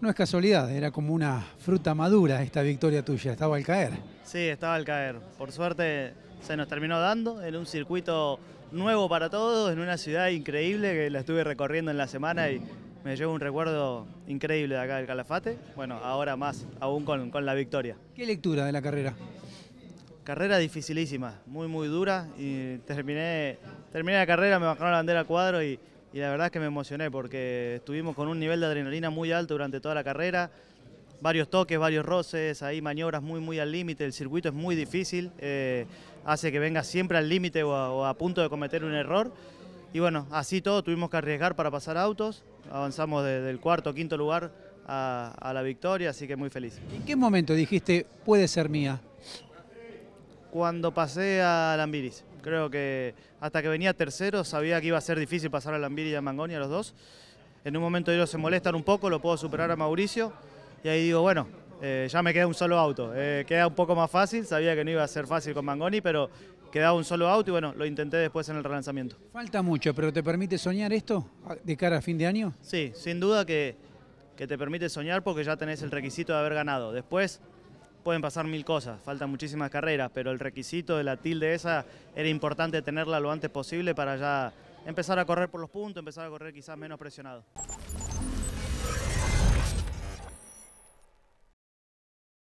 No es casualidad, era como una fruta madura esta victoria tuya, estaba al caer. Sí, estaba al caer. Por suerte se nos terminó dando en un circuito nuevo para todos, en una ciudad increíble que la estuve recorriendo en la semana y me llevo un recuerdo increíble de acá del Calafate. Bueno, ahora más aún con, la victoria. ¿Qué lectura de la carrera? Carrera dificilísima, muy muy dura y terminé, la carrera, me bajaron la bandera al cuadro y y la verdad es que me emocioné porque estuvimos con un nivel de adrenalina muy alto durante toda la carrera, varios toques, varios roces, ahí maniobras muy, muy al límite, el circuito es muy difícil, eh, hace que venga siempre al límite o, a punto de cometer un error. Y bueno, así todo tuvimos que arriesgar para pasar autos, avanzamos desde el cuarto, quinto lugar a, a la victoria, así que muy feliz. ¿En qué momento dijiste puede ser mía? Cuando pasé a Lambiris. Creo que hasta que venía tercero sabía que iba a ser difícil pasar a Lambiri y a Mangoni a los dos. En un momento ellos se molestan un poco, lo puedo superar a Mauricio. Y ahí digo, bueno, eh, ya me queda un solo auto. Eh, queda un poco más fácil, sabía que no iba a ser fácil con Mangoni, pero quedaba un solo auto y bueno, lo intenté después en el relanzamiento. Falta mucho, pero ¿te permite soñar esto de cara a fin de año? Sí, sin duda que, que te permite soñar porque ya tenés el requisito de haber ganado. Después pueden pasar mil cosas, faltan muchísimas carreras, pero el requisito de la tilde esa era importante tenerla lo antes posible para ya empezar a correr por los puntos, empezar a correr quizás menos presionado.